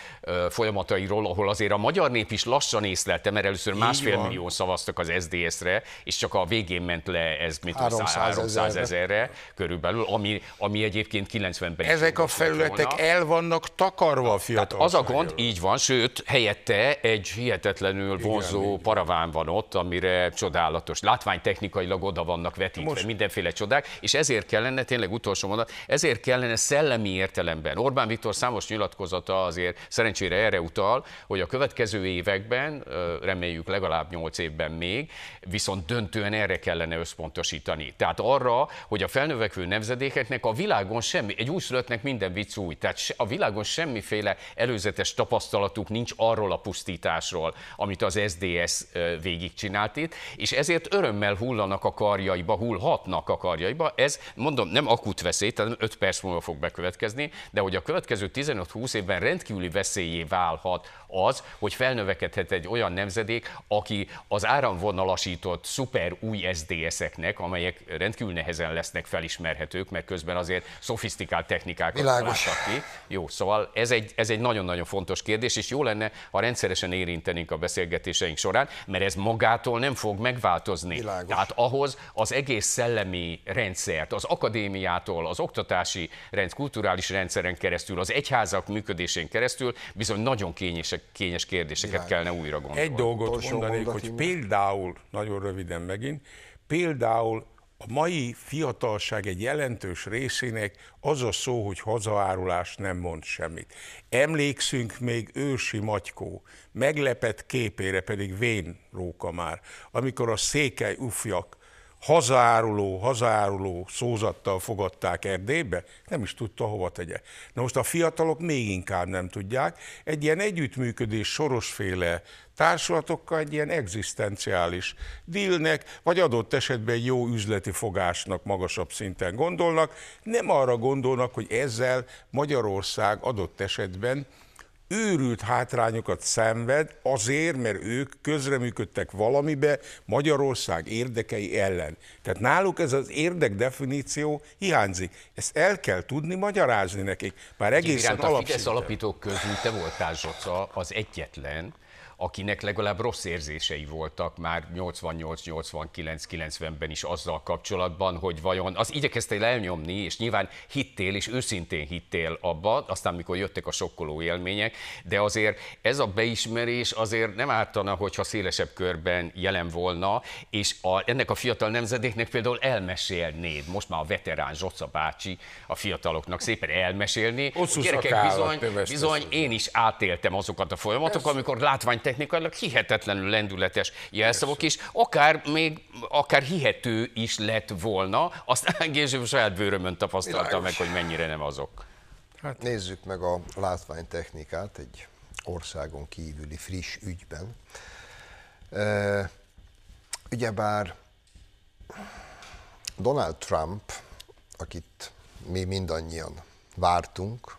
folyamatairól, ahol azért a magyar nép is lassan észlelte, mert először Így másfél van. millió szavaztak az SDS-re, és csak a végén ment le ez, mint 300, 300 ezerre körülbelül, ami, ami egyébként 90-ben Ezek a felületek volna. el vannak takarva a fiatal. Tehát az a gond, így van, sőt, helyette egy hihetetlenül vonzó Igen, paraván van ott, amire csodálatos látványtechnikai szakmailag oda vannak vetítve Most. mindenféle csodák, és ezért kellene, tényleg utolsó mondat, ezért kellene szellemi értelemben. Orbán Viktor számos nyilatkozata azért szerencsére erre utal, hogy a következő években, reméljük legalább 8 évben még, viszont döntően erre kellene összpontosítani. Tehát arra, hogy a felnövekvő nemzedékeknek a világon semmi, egy újszülöttnek minden vicc új, tehát a világon semmiféle előzetes tapasztalatuk nincs arról a pusztításról, amit az SDS végigcsinált itt, és ezért örömmel hullan hullanak a karjaiba, hullhatnak a karjaiba. Ez, mondom, nem akut veszély, tehát 5 perc múlva fog bekövetkezni, de hogy a következő 15-20 évben rendkívüli veszélyé válhat az, hogy felnövekedhet egy olyan nemzedék, aki az áramvonalasított szuper új SDS-eknek, amelyek rendkívül nehezen lesznek felismerhetők, mert közben azért szofisztikált technikákat Világos. ki. Jó, szóval ez egy, ez egy nagyon-nagyon fontos kérdés, és jó lenne, ha rendszeresen érintenénk a beszélgetéseink során, mert ez magától nem fog megváltozni. Világos. Tehát ahhoz az egész szellemi rendszert, az akadémiától, az oktatási rend, kulturális rendszeren keresztül, az egyházak működésén keresztül bizony nagyon kényes, kényes kérdéseket Világos. kellene újra gondolni. Egy dolgot mondanék, hogy például, nagyon röviden megint, például a mai fiatalság egy jelentős részének az a szó, hogy hazaárulás nem mond semmit. Emlékszünk még ősi Matykó meglepett képére pedig vén róka már, amikor a székely ufjak hazáruló, hazáruló szózattal fogadták Erdélybe, nem is tudta hova tegye. Na most a fiatalok még inkább nem tudják. Egy ilyen együttműködés sorosféle társulatokkal egy ilyen egzisztenciális dílnek, vagy adott esetben egy jó üzleti fogásnak magasabb szinten gondolnak. Nem arra gondolnak, hogy ezzel Magyarország adott esetben őrült hátrányokat szenved azért, mert ők közreműködtek valamibe Magyarország érdekei ellen. Tehát náluk ez az érdekdefiníció hiányzik. Ezt el kell tudni magyarázni nekik. Már egészen Iránt, a Fidesz alapítók közül te voltál Zsoca, az egyetlen, akinek legalább rossz érzései voltak már 88-89-90-ben is azzal kapcsolatban, hogy vajon az igyekeztél elnyomni, és nyilván hittél, és őszintén hittél abba, aztán mikor jöttek a sokkoló élmények, de azért ez a beismerés azért nem ártana, hogyha szélesebb körben jelen volna, és a, ennek a fiatal nemzedéknek például elmesélnéd, most már a veterán Zsoca bácsi a fiataloknak szépen elmesélni. Gyerekek, bizony, bizony én is átéltem azokat a folyamatokat, amikor látvány technikailag hihetetlenül lendületes jelszavok, is, akár még akár hihető is lett volna, aztán később saját bőrömön tapasztalta meg, hogy mennyire nem azok. Hát nézzük meg a látványtechnikát egy országon kívüli friss ügyben. E, ugyebár Donald Trump, akit mi mindannyian vártunk,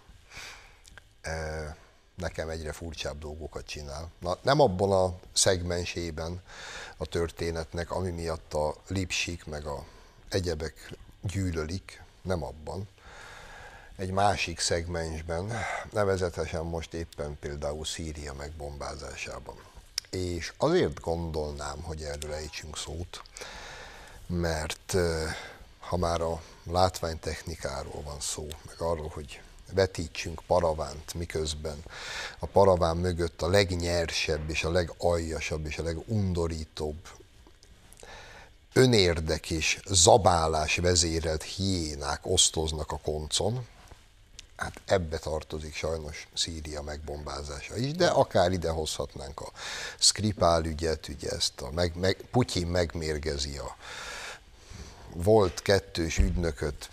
e, nekem egyre furcsább dolgokat csinál. Na, nem abban a szegmensében a történetnek, ami miatt a lipsik meg a egyebek gyűlölik, nem abban. Egy másik szegmensben, nevezetesen most éppen például Szíria megbombázásában. És azért gondolnám, hogy erről ejtsünk szót, mert eh, ha már a látványtechnikáról van szó, meg arról, hogy vetítsünk paravánt, miközben a paraván mögött a legnyersebb és a legaljasabb és a legundorítóbb önérdek és zabálás vezérelt hiénák osztoznak a koncon, hát ebbe tartozik sajnos Szíria megbombázása is, de akár ide hozhatnánk a Skripál ügyet, ugye ezt a meg, meg, Putyin megmérgezi a volt kettős ügynököt,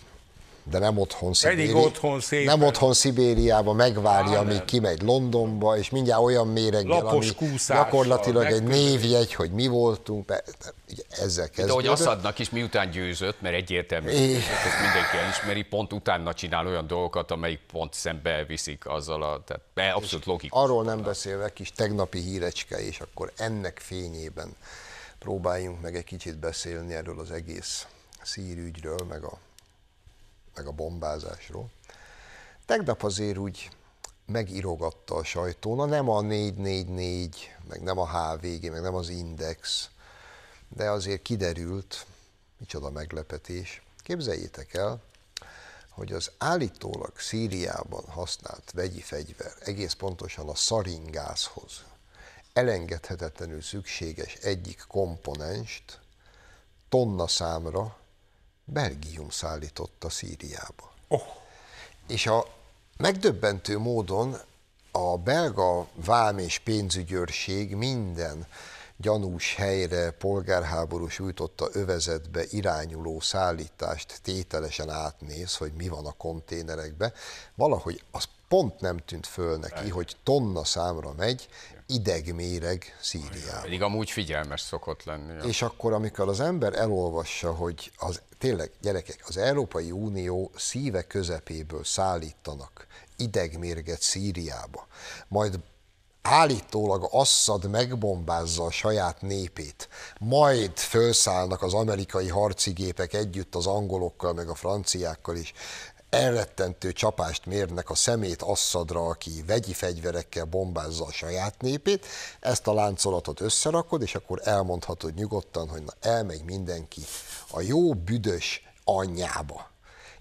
de nem otthon, Szibéri... Pedig otthon szépen. nem otthon Szibériába megvárja, Á, amíg kimegy Londonba, és mindjárt olyan méreggel, Lapos ami gyakorlatilag egy névjegy, hogy mi voltunk, be, ugye ezzel kezdődött. De hogy Assadnak is miután győzött, mert egyértelmű, é... ezt mindenki elismeri, pont utána csinál olyan dolgokat, amelyik pont szembe viszik azzal a, tehát abszolút logikus. Arról nem beszélve, kis tegnapi hírecske, és akkor ennek fényében próbáljunk meg egy kicsit beszélni erről az egész szírügyről, meg a meg a bombázásról. Tegnap azért úgy megirogatta a sajtó, na nem a 444, meg nem a HVG, meg nem az Index, de azért kiderült, micsoda meglepetés. Képzeljétek el, hogy az állítólag Szíriában használt vegyi fegyver, egész pontosan a szaringázhoz elengedhetetlenül szükséges egyik komponenst tonna számra Belgium szállította Szíriába. Oh. És a megdöbbentő módon a belga vám és pénzügyőrség minden gyanús helyre polgárháborús sújtotta övezetbe irányuló szállítást tételesen átnéz, hogy mi van a konténerekbe. Valahogy az pont nem tűnt föl neki, hogy tonna számra megy idegméreg Szíriába. Pedig amúgy figyelmes szokott lenni. És akkor, amikor az ember elolvassa, hogy az tényleg, gyerekek, az Európai Unió szíve közepéből szállítanak idegmérget Szíriába, majd állítólag Assad megbombázza a saját népét, majd felszállnak az amerikai harcigépek együtt az angolokkal, meg a franciákkal is, elrettentő csapást mérnek a szemét Assadra, aki vegyi fegyverekkel bombázza a saját népét, ezt a láncolatot összerakod, és akkor elmondhatod nyugodtan, hogy na elmegy mindenki a jó büdös anyjába.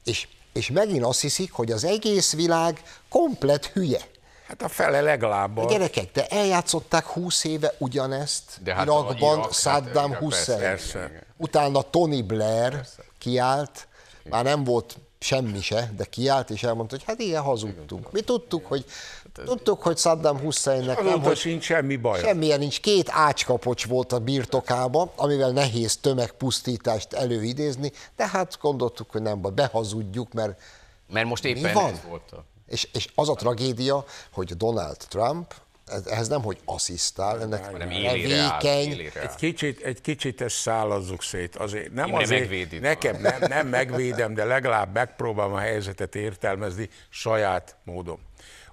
És, és megint azt hiszik, hogy az egész világ komplet hülye. Hát a fele legalább. A gyerekek, de eljátszották 20 éve ugyanezt de hát Irakban Irak, hát Saddam hát, Hussein. Persze. Utána Tony Blair persze. kiállt, már nem volt semmi se, de kiállt és elmondta, hogy hát ilyen hazudtunk. Mi tudtuk, hogy létezik. Hát Tudtuk, hogy Saddam Husseinnek nem, hogy sincs semmi baj. Semmilyen nincs. Két ácskapocs volt a birtokában, amivel nehéz tömegpusztítást előidézni, de hát gondoltuk, hogy nem, behazudjuk, mert mert most éppen van? ez volt. A... És, és az a tragédia, hogy Donald Trump ehhez nem, hogy asszisztál, ennek nem, Egy kicsit, egy kicsit ezt szállazzuk szét. Azért, nem azért, megvédi, nekem nem, nem megvédem, de legalább megpróbálom a helyzetet értelmezni saját módon.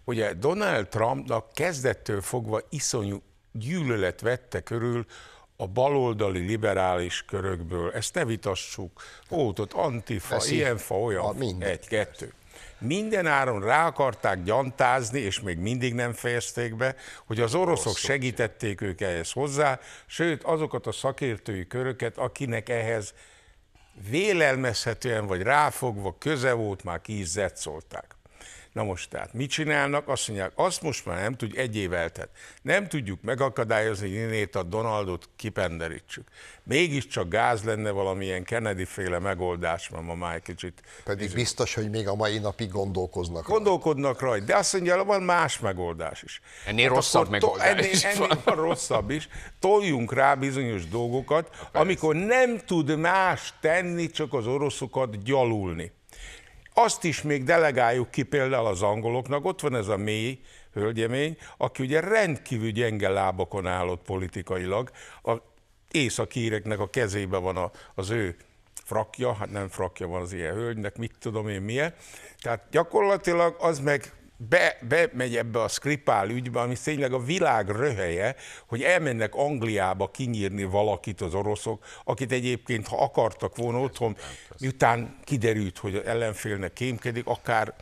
Ugye Donald Trumpnak kezdettől fogva iszonyú gyűlölet vette körül a baloldali liberális körökből. Ezt ne vitassuk. Ó, ott antifa, Veszi. ilyen fa, olyan a, egy, kettő. Minden áron rá akarták gyantázni, és még mindig nem fejezték be, hogy az oroszok segítették ők ehhez hozzá, sőt azokat a szakértői köröket, akinek ehhez vélelmezhetően vagy ráfogva köze volt, már ki is zetszolták. Na most tehát mit csinálnak? Azt mondják, azt most már nem tudjuk, egy év eltett. Nem tudjuk megakadályozni, hogy innét a Donaldot kipenderítsük. Mégiscsak gáz lenne valamilyen Kennedy-féle megoldás, mert ma már egy kicsit... Pedig nézzük. biztos, hogy még a mai napig gondolkoznak. Gondolkodnak rajta, rajt, de azt mondja, van más megoldás is. Ennél hát rosszabb megoldás ennél, is ennél van. van rosszabb is. Toljunk rá bizonyos dolgokat, amikor nem tud más tenni, csak az oroszokat gyalulni. Azt is még delegáljuk ki például az angoloknak, ott van ez a mély hölgyemény, aki ugye rendkívül gyenge lábakon állott politikailag, a északíreknek a kezébe van a, az ő frakja, hát nem frakja van az ilyen hölgynek, mit tudom én milyen. Tehát gyakorlatilag az meg be, bemegy ebbe a Skripál ügybe, ami tényleg a világ röhelye, hogy elmennek Angliába kinyírni valakit az oroszok, akit egyébként, ha akartak volna otthon, miután kiderült, hogy ellenfélnek kémkedik, akár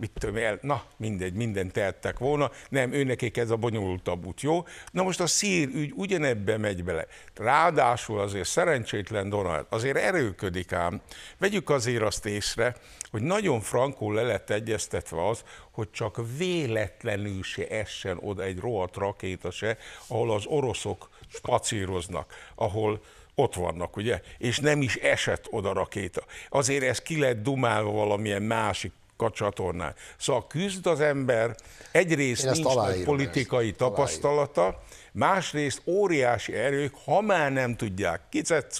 mit tudom el, na mindegy, mindent tehettek volna, nem, őnekik ez a bonyolultabb út, jó? Na most a szír ügy ugyanebbe megy bele. Ráadásul azért szerencsétlen Donald, azért erőködik ám. Vegyük azért azt észre, hogy nagyon frankul le lett egyeztetve az, hogy csak véletlenül se essen oda egy rohadt rakéta se, ahol az oroszok spacíroznak, ahol ott vannak, ugye? És nem is esett oda rakéta. Azért ez ki lett dumálva valamilyen másik a csatornán. Szóval küzd az ember, egyrészt nincs nagy politikai ezt. tapasztalata, másrészt óriási erők, ha már nem tudják kicet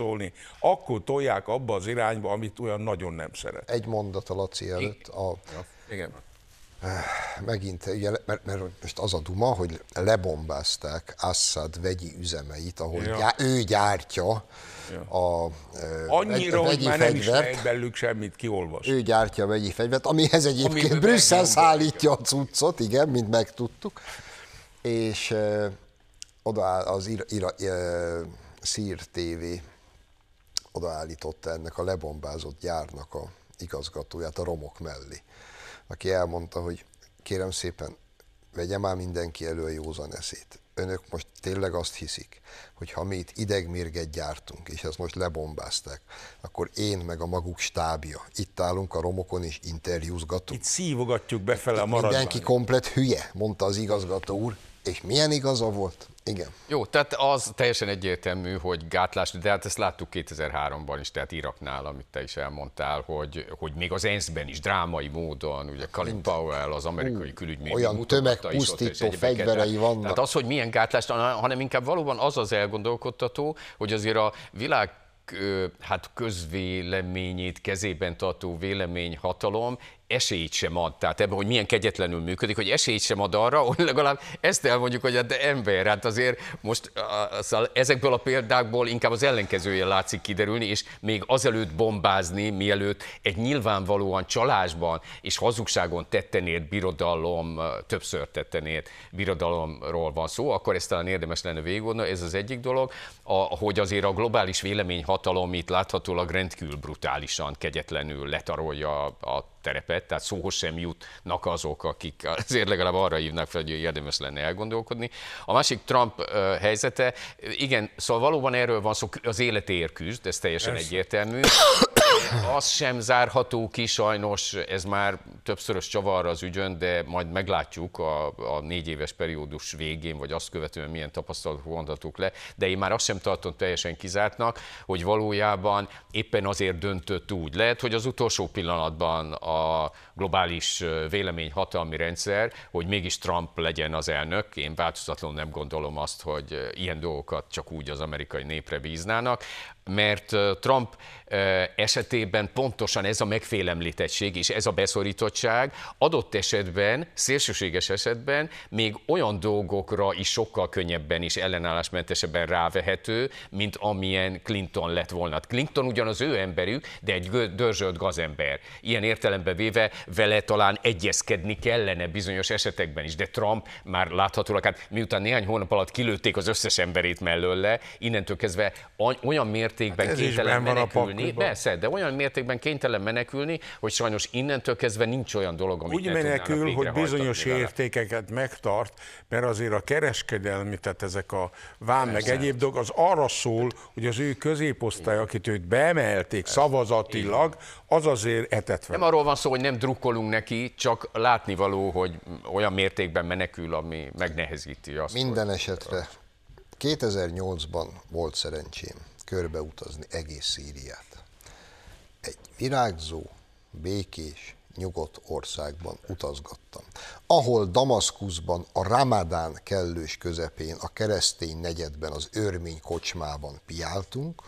akkor tolják abba az irányba, amit olyan nagyon nem szeret. Egy mondat a Laci előtt. A... Ja, igen. Öh, megint, ugye, mert, mert most az a duma, hogy lebombázták Assad vegyi üzemeit, ahol ja. gyá, ő gyártja ja. a Annyira, vegy, hogy már nem is semmit kiolvas. Ő gyártja a vegyi fegyvert, amihez egyébként ami Brüsszel szállítja a cuccot, igen, mint megtudtuk. És e, oda az ira, ira, e, Szír TV odaállította ennek a lebombázott gyárnak a igazgatóját a romok mellé aki elmondta, hogy kérem szépen, vegye már mindenki elő a józan eszét. Önök most tényleg azt hiszik, hogy ha mi itt idegmérget gyártunk, és ezt most lebombázták, akkor én meg a maguk stábja itt állunk a romokon és interjúzgatunk. Itt szívogatjuk befele a maradványt. Mindenki komplet hülye, mondta az igazgató úr. És milyen igaza volt? Igen. Jó, tehát az teljesen egyértelmű, hogy gátlás, de hát ezt láttuk 2003-ban is, tehát Iraknál, amit te is elmondtál, hogy, hogy még az ENSZ-ben is drámai módon, ugye hát Colin Powell, az amerikai külügyminiszter Olyan tömegpusztító fegyverei vannak. Tehát az, hogy milyen gátlás, hanem inkább valóban az az elgondolkodtató, hogy azért a világ hát közvéleményét kezében tartó véleményhatalom esélyt sem ad, tehát ebben, hogy milyen kegyetlenül működik, hogy esélyt sem ad arra, hogy legalább ezt elmondjuk, hogy a hát de ember, hát azért most szóval ezekből a példákból inkább az ellenkezője látszik kiderülni, és még azelőtt bombázni, mielőtt egy nyilvánvalóan csalásban és hazugságon tettenért birodalom, többször tettenért birodalomról van szó, akkor ezt talán érdemes lenne végigolni, ez az egyik dolog, a, hogy azért a globális véleményhatalom itt láthatólag rendkívül brutálisan, kegyetlenül letarolja a terepet, tehát szóhoz sem jutnak azok, akik azért legalább arra hívnak fel, hogy érdemes lenne elgondolkodni. A másik Trump helyzete, igen, szóval valóban erről van szó, az életéért küzd, ez teljesen ez. egyértelmű az sem zárható ki, sajnos ez már többszörös csavar az ügyön, de majd meglátjuk a, a négy éves periódus végén, vagy azt követően milyen tapasztalatok vonhatók le, de én már azt sem tartom teljesen kizártnak, hogy valójában éppen azért döntött úgy. Lehet, hogy az utolsó pillanatban a globális vélemény hatalmi rendszer, hogy mégis Trump legyen az elnök, én változatlanul nem gondolom azt, hogy ilyen dolgokat csak úgy az amerikai népre bíznának mert Trump esetében pontosan ez a megfélemlítettség és ez a beszorítottság adott esetben, szélsőséges esetben még olyan dolgokra is sokkal könnyebben és ellenállásmentesebben rávehető, mint amilyen Clinton lett volna. Hát Clinton ugyanaz ő emberük, de egy dörzsölt gazember. Ilyen értelembe véve vele talán egyezkedni kellene bizonyos esetekben is, de Trump már láthatólag, hát miután néhány hónap alatt kilőtték az összes emberét mellőle, innentől kezdve olyan mért mértékben hát kénytelen menekülni, persze, de olyan mértékben kénytelen menekülni, hogy sajnos innentől kezdve nincs olyan dolog, amit Úgy ne menekül, hogy bizonyos értékeket megtart, mert azért a kereskedelmi, tehát ezek a vám meg egyéb dolgok, az arra szól, hogy az ő középosztály, akit őt beemelték persze. szavazatilag, az azért etetve. Nem arról van szó, hogy nem drukkolunk neki, csak látnivaló, hogy olyan mértékben menekül, ami megnehezíti azt. Minden hogy... esetre 2008-ban volt szerencsém körbeutazni egész Szíriát. Egy virágzó, békés, nyugodt országban utazgattam, ahol Damaszkuszban, a Ramadán kellős közepén, a keresztény negyedben, az örmény kocsmában piáltunk,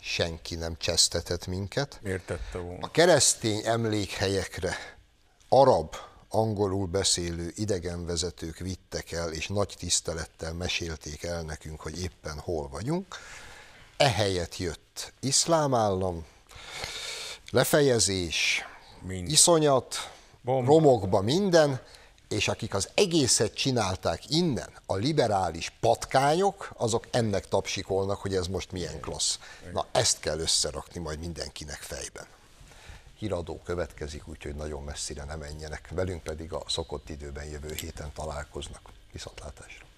senki nem csesztetett minket. Értette volna. A keresztény emlékhelyekre arab, angolul beszélő idegenvezetők vittek el, és nagy tisztelettel mesélték el nekünk, hogy éppen hol vagyunk ehelyett jött iszlám állam, lefejezés, Mind. iszonyat, Bomba. romokba minden, és akik az egészet csinálták innen, a liberális patkányok, azok ennek tapsikolnak, hogy ez most milyen klassz. Na ezt kell összerakni majd mindenkinek fejben. Híradó következik, úgyhogy nagyon messzire ne menjenek. Velünk pedig a szokott időben jövő héten találkoznak. Viszontlátásra!